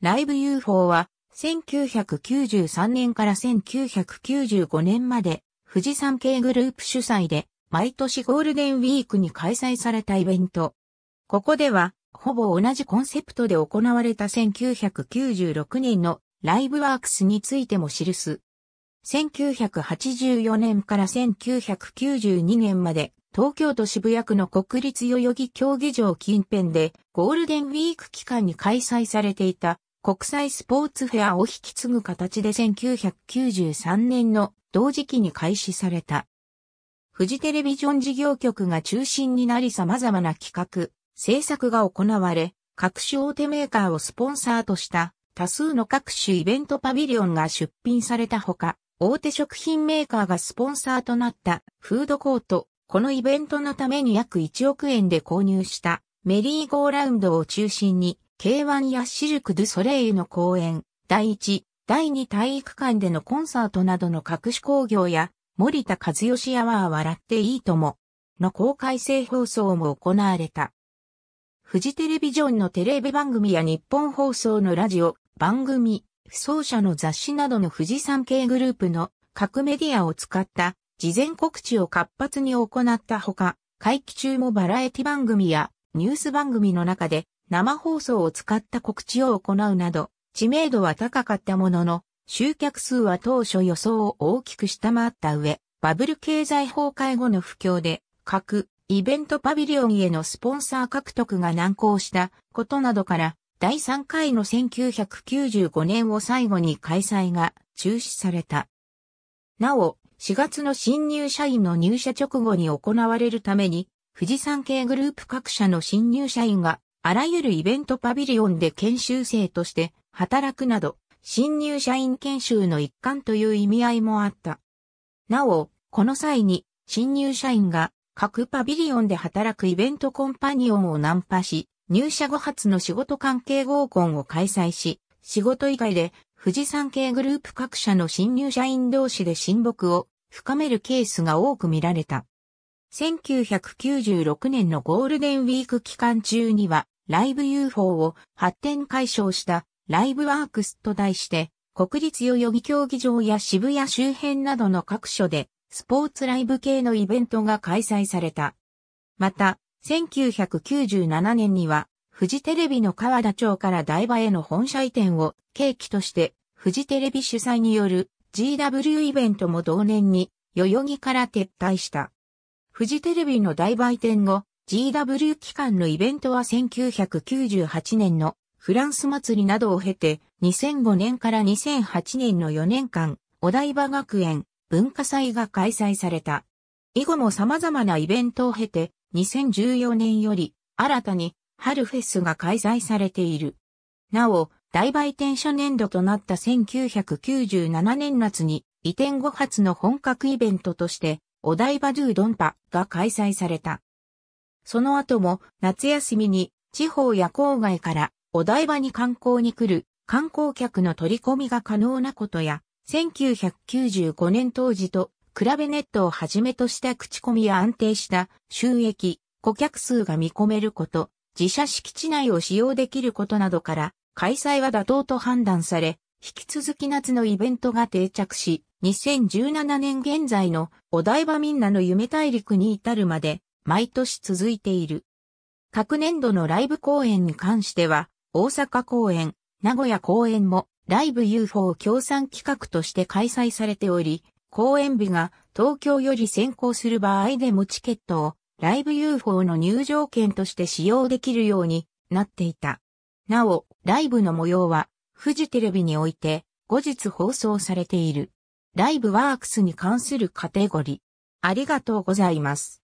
ライブ UFO は1993年から1995年まで富士山系グループ主催で毎年ゴールデンウィークに開催されたイベント。ここではほぼ同じコンセプトで行われた1996年のライブワークスについても記す。1984年から1992年まで東京都渋谷区の国立代々木競技場近辺でゴールデンウィーク期間に開催されていた国際スポーツフェアを引き継ぐ形で1993年の同時期に開始された。フジテレビジョン事業局が中心になり様々な企画、制作が行われ、各種大手メーカーをスポンサーとした多数の各種イベントパビリオンが出品されたほか、大手食品メーカーがスポンサーとなったフードコート、このイベントのために約1億円で購入したメリーゴーラウンドを中心に K1 やシルク・ドゥ・ソレイユの公演、第1、第2体育館でのコンサートなどの各種工業や、森田和義アワー笑っていいとも、の公開制放送も行われた。フジテレビジョンのテレビ番組や日本放送のラジオ、番組、不走者の雑誌などの富士山系グループの各メディアを使った事前告知を活発に行ったほか、会期中もバラエティ番組やニュース番組の中で生放送を使った告知を行うなど、知名度は高かったものの、集客数は当初予想を大きく下回った上、バブル経済崩壊後の不況で、各イベントパビリオンへのスポンサー獲得が難航したことなどから、第3回の1995年を最後に開催が中止された。なお、4月の新入社員の入社直後に行われるために、富士山系グループ各社の新入社員があらゆるイベントパビリオンで研修生として働くなど、新入社員研修の一環という意味合いもあった。なお、この際に、新入社員が各パビリオンで働くイベントコンパニオンをナンパし、入社後初の仕事関係合コンを開催し、仕事以外で富士山系グループ各社の新入社員同士で親睦を深めるケースが多く見られた。1996年のゴールデンウィーク期間中には、ライブ UFO を発展解消したライブワークスと題して、国立代々木競技場や渋谷周辺などの各所でスポーツライブ系のイベントが開催された。また、1997年には、富士テレビの川田町から台場への本社移転を契機として、富士テレビ主催による GW イベントも同年に代々木から撤退した。富士テレビの大売店後、GW 期間のイベントは1998年のフランス祭りなどを経て、2005年から2008年の4年間、お台場学園文化祭が開催された。以後も様々なイベントを経て、2014年より新たに春フェスが開催されている。なお、大売転初年度となった1997年夏に移転後初の本格イベントとして、お台場ドゥドンパが開催された。その後も夏休みに地方や郊外からお台場に観光に来る観光客の取り込みが可能なことや、1995年当時と比べネットをはじめとした口コミや安定した収益、顧客数が見込めること、自社敷地内を使用できることなどから、開催は妥当と判断され、引き続き夏のイベントが定着し、2017年現在のお台場みんなの夢大陸に至るまで毎年続いている。各年度のライブ公演に関しては、大阪公演、名古屋公演もライブ UFO 協賛企画として開催されており、公演日が東京より先行する場合でもチケットをライブ UFO の入場券として使用できるようになっていた。なお、ライブの模様はフジテレビにおいて後日放送されている。ライブワークスに関するカテゴリー。ありがとうございます。